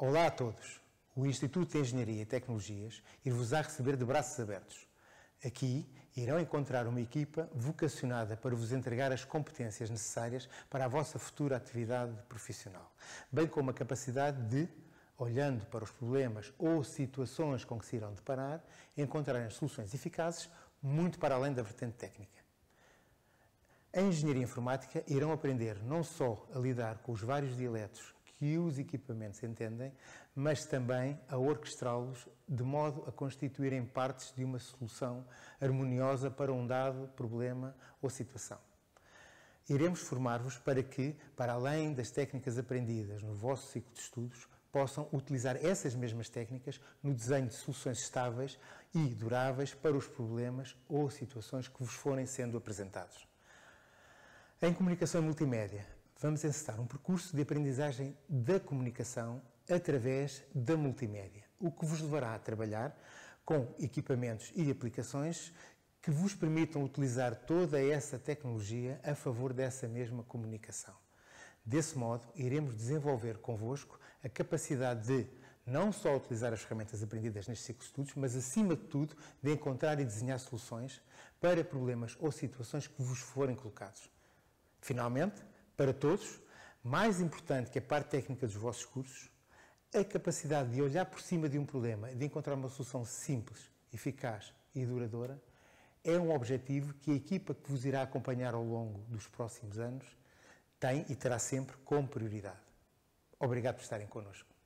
Olá a todos. O Instituto de Engenharia e Tecnologias ir vos a receber de braços abertos. Aqui irão encontrar uma equipa vocacionada para vos entregar as competências necessárias para a vossa futura atividade profissional, bem como a capacidade de, olhando para os problemas ou situações com que se irão deparar, encontrarem soluções eficazes muito para além da vertente técnica. Em engenharia informática irão aprender não só a lidar com os vários dialetos que os equipamentos entendem, mas também a orquestrá-los de modo a constituírem partes de uma solução harmoniosa para um dado problema ou situação. Iremos formar-vos para que, para além das técnicas aprendidas no vosso ciclo de estudos, possam utilizar essas mesmas técnicas no desenho de soluções estáveis e duráveis para os problemas ou situações que vos forem sendo apresentados. Em comunicação multimédia, vamos encetar um percurso de aprendizagem da comunicação através da multimédia, o que vos levará a trabalhar com equipamentos e aplicações que vos permitam utilizar toda essa tecnologia a favor dessa mesma comunicação. Desse modo, iremos desenvolver convosco a capacidade de não só utilizar as ferramentas aprendidas nestes ciclo de estudos, mas acima de tudo de encontrar e desenhar soluções para problemas ou situações que vos forem colocados. Finalmente, para todos, mais importante que a parte técnica dos vossos cursos, a capacidade de olhar por cima de um problema, e de encontrar uma solução simples, eficaz e duradoura, é um objetivo que a equipa que vos irá acompanhar ao longo dos próximos anos tem e terá sempre como prioridade. Obrigado por estarem connosco.